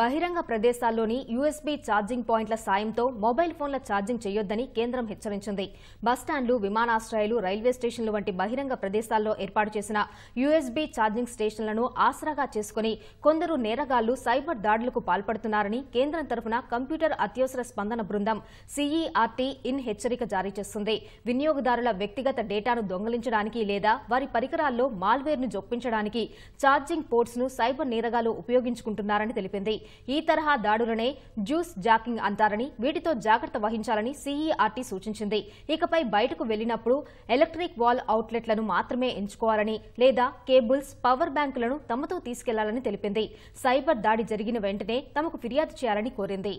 బహిరంగ ప్రదేశాల్లోని USB charging పాయింట్ల సాయంతో మొబైల్ ఫోన్ల ఛార్జింగ్ చేయొద్దని కేంద్రం హెచ్చరించింది బస్టాండ్లు విమానాశ్రయాలు రైల్వే స్టేషన్లు వంటి బహిరంగ ప్రదేశాల్లో ఏర్పాటు చేసిన యూఎస్బీ ఛార్జింగ్ స్టేషన్లను ఆసరాగా చేసుకుని కొందరు నేరగాళ్లు సైబర్ దాడులకు పాల్పడుతున్నారని కేంద్రం తరఫున కంప్యూటర్ అత్యవసర స్పందన బృందం సీఈఆర్టీ ఇన్ హెచ్చరిక జారీ చేస్తుంది వినియోగదారుల వ్యక్తిగత డేటాను దొంగలించడానికి లేదా వారి పరికరాల్లో మాల్వేర్ను జొప్పించడానికి ఛార్జింగ్ పోర్ట్స్ను సైబర్ నేరగాలు ఉపయోగించుకుంటున్నారని తెలిపింది ఈ తరహా దాడులనే జ్యూస్ జాకింగ్ అంటారని వీటితో జాగ్రత్త వహించాలని సీఈఆర్టీ సూచించింది ఇకపై బయటకు వెళ్లినప్పుడు ఎలక్ట్రిక్ వాల్ అవుట్లెట్లను మాత్రమే ఎంచుకోవాలని లేదా కేబుల్స్ పవర్ బ్యాంకులను తమతో తీసుకెళ్లాలని తెలిపింది సైబర్ దాడి జరిగిన వెంటనే తమకు ఫిర్యాదు చేయాలని కోరింది